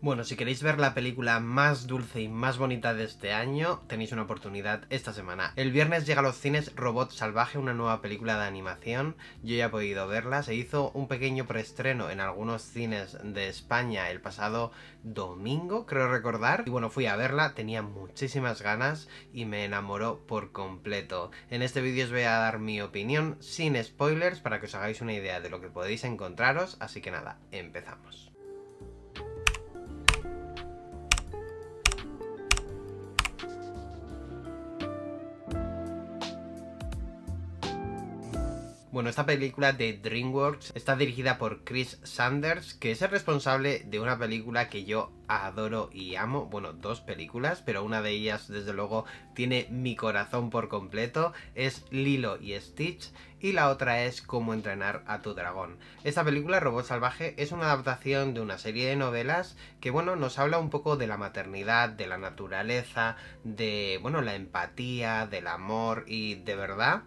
Bueno, si queréis ver la película más dulce y más bonita de este año, tenéis una oportunidad esta semana. El viernes llega a los cines Robot Salvaje, una nueva película de animación. Yo ya he podido verla. Se hizo un pequeño preestreno en algunos cines de España el pasado domingo, creo recordar. Y bueno, fui a verla, tenía muchísimas ganas y me enamoró por completo. En este vídeo os voy a dar mi opinión sin spoilers para que os hagáis una idea de lo que podéis encontraros. Así que nada, empezamos. Bueno, esta película de DreamWorks está dirigida por Chris Sanders, que es el responsable de una película que yo adoro y amo. Bueno, dos películas, pero una de ellas, desde luego, tiene mi corazón por completo. Es Lilo y Stitch. Y la otra es Cómo entrenar a tu dragón. Esta película, Robot Salvaje, es una adaptación de una serie de novelas que, bueno, nos habla un poco de la maternidad, de la naturaleza, de, bueno, la empatía, del amor y de verdad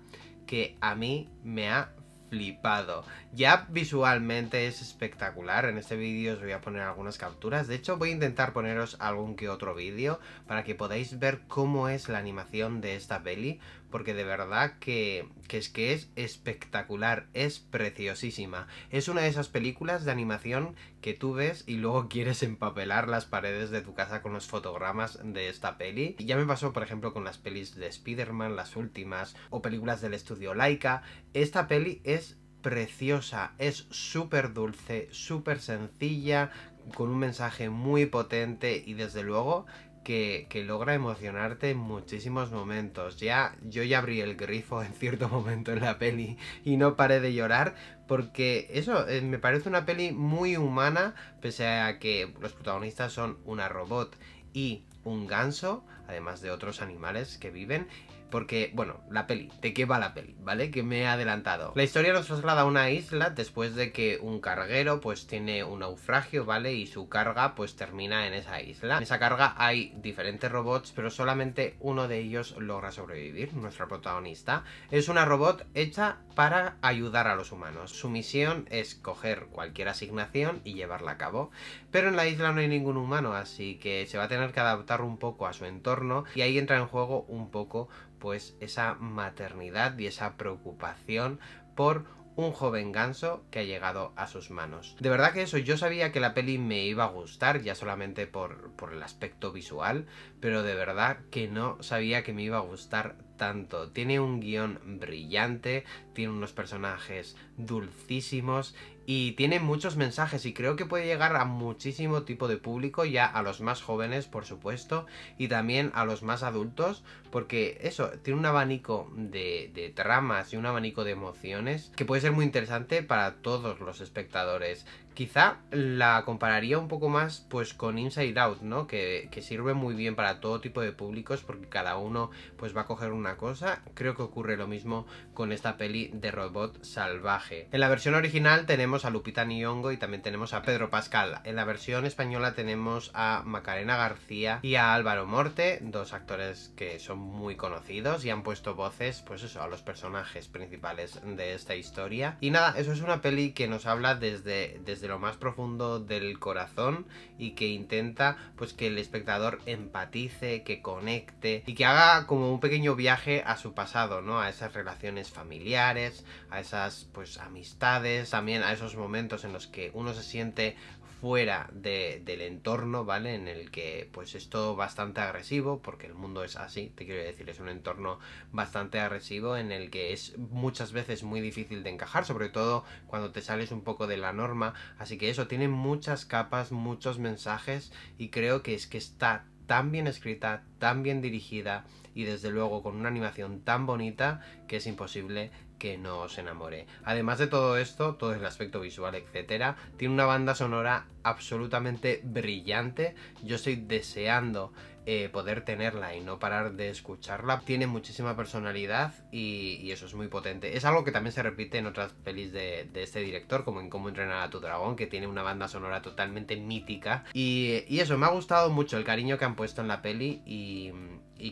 que a mí me ha flipado. Ya visualmente es espectacular. En este vídeo os voy a poner algunas capturas. De hecho, voy a intentar poneros algún que otro vídeo para que podáis ver cómo es la animación de esta peli. Porque de verdad que, es que es espectacular, es preciosísima. Es una de esas películas de animación que tú ves y luego quieres empapelar las paredes de tu casa con los fotogramas de esta peli. Y ya me pasó, por ejemplo, con las pelis de Spider-Man, las últimas, o películas del estudio Laika. Esta peli es preciosa, es súper dulce, súper sencilla, con un mensaje muy potente y desde luego que, logra emocionarte en muchísimos momentos. Ya, yo ya abrí el grifo en cierto momento en la peli y no paré de llorar porque eso eh, me parece una peli muy humana pese a que los protagonistas son una robot y un ganso, además de otros animales que viven. Porque, bueno, la peli, ¿de qué va la peli? ¿Vale? Que me he adelantado. La historia nos traslada a una isla después de que un carguero pues tiene un naufragio, ¿vale? Y su carga pues termina en esa isla. En esa carga hay diferentes robots, pero solamente uno de ellos logra sobrevivir, nuestra protagonista. Es una robot hecha para ayudar a los humanos. Su misión es coger cualquier asignación y llevarla a cabo. Pero en la isla no hay ningún humano, así que se va a tener que adaptar un poco a su entorno y ahí entra en juego un poco pues esa maternidad y esa preocupación por un joven ganso que ha llegado a sus manos. De verdad que eso, yo sabía que la peli me iba a gustar, ya solamente por, por, el aspecto visual, pero de verdad que no sabía que me iba a gustar tanto. Tiene un guión brillante, tiene unos personajes dulcísimos y tiene muchos mensajes y creo que puede llegar a muchísimo tipo de público, ya a los más jóvenes por supuesto y también a los más adultos porque eso, tiene un abanico de, tramas y un abanico de emociones que puede ser muy interesante para todos los espectadores. Quizá la compararía un poco más pues con Inside Out, ¿no? Que, sirve muy bien para todo tipo de públicos porque cada uno pues va a coger una cosa. Creo que ocurre lo mismo con esta peli de robot salvaje. En la versión original tenemos a Lupita Nyong'o y también tenemos a Pedro Pascal. En la versión española tenemos a Macarena García y a Álvaro Morte, dos actores que son muy conocidos y han puesto voces pues eso, a los personajes principales de esta historia. Y nada, eso es una peli que nos habla desde, desde de lo más profundo del corazón y que intenta pues que el espectador empatice, que conecte y que haga como un pequeño viaje a su pasado, ¿no? A esas relaciones familiares, a esas pues amistades, también a esos momentos en los que uno se siente fuera del entorno, ¿vale? En el que pues es todo bastante agresivo, porque el mundo es así, te quiero decir, es un entorno bastante agresivo en el que es muchas veces muy difícil de encajar, sobre todo cuando te sales un poco de la norma, así que eso tiene muchas capas, muchos mensajes y creo que es que está tan bien escrita, tan bien dirigida y desde luego con una animación tan bonita que es imposible que no os enamore. Además de todo esto, todo el aspecto visual, etcétera, tiene una banda sonora absolutamente brillante. Yo estoy deseando eh, poder tenerla y no parar de escucharla. Tiene muchísima personalidad y, eso es muy potente. Es algo que también se repite en otras pelis de, este director, como en Cómo entrenar a tu dragón, que tiene una banda sonora totalmente mítica. Y, eso, me ha gustado mucho el cariño que han puesto en la peli y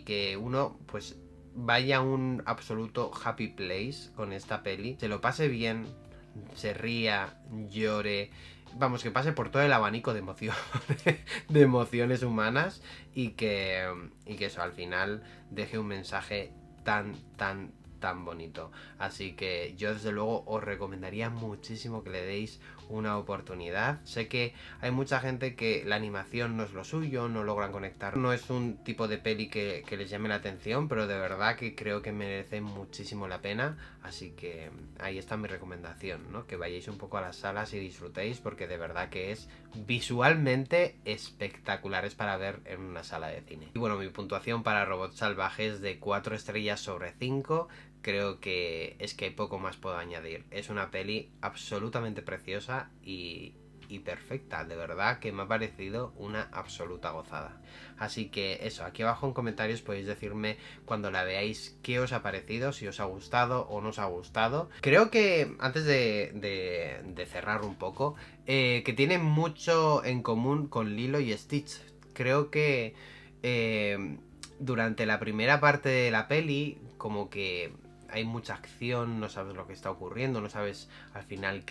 que uno, pues vaya un absoluto happy place con esta peli, se lo pase bien, se ría, llore, vamos, que pase por todo el abanico de emociones, de emociones humanas y que, y que eso al final deje un mensaje tan, tan, tan bonito. Así que yo desde luego os recomendaría muchísimo que le deis una oportunidad. Sé que hay mucha gente que la animación no es lo suyo, no logran conectar, no es un tipo de peli que, les llame la atención, pero de verdad que creo que merece muchísimo la pena. Así que ahí está mi recomendación, ¿no? Que vayáis un poco a las salas y disfrutéis porque de verdad que es visualmente espectacular, es para ver en una sala de cine. Y bueno, mi puntuación para Robots Salvajes de 4 estrellas sobre 5 creo que es que hay poco más puedo añadir. Es una peli absolutamente preciosa y, perfecta. De verdad que me ha parecido una absoluta gozada. Así que eso, aquí abajo en comentarios podéis decirme cuando la veáis qué os ha parecido, si os ha gustado o no os ha gustado. Creo que antes de, cerrar un poco, eh, que tiene mucho en común con Lilo y Stitch. Creo que eh, durante la primera parte de la peli, como que hay mucha acción, no sabes lo que está ocurriendo, no sabes al final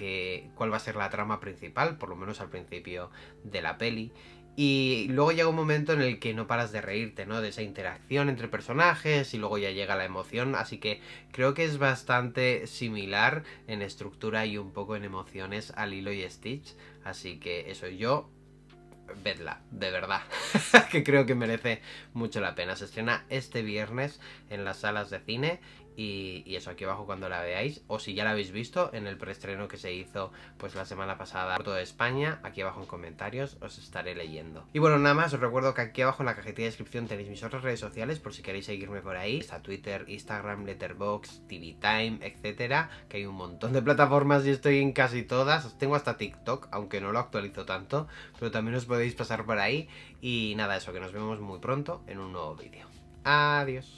cuál va a ser la trama principal, por lo menos al principio de la peli. Y luego llega un momento en el que no paras de reírte, ¿no? De esa interacción entre personajes y luego ya llega la emoción. Así que creo que es bastante similar en estructura y un poco en emociones a Lilo y Stitch. Así que eso yo vedla, de verdad, que creo que merece mucho la pena. Se estrena este viernes en las salas de cine y, eso aquí abajo cuando la veáis o si ya la habéis visto en el preestreno que se hizo pues la semana pasada por toda España, aquí abajo en comentarios os estaré leyendo. Y bueno, nada más os recuerdo que aquí abajo en la cajetilla de descripción tenéis mis otras redes sociales por si queréis seguirme por ahí, está Twitter, Instagram, Letterboxd, TV Time, etcétera, que hay un montón de plataformas y estoy en casi todas, tengo hasta TikTok, aunque no lo actualizo tanto, pero también os podéis pasar por ahí y nada, eso que nos vemos muy pronto en un nuevo vídeo. Adiós.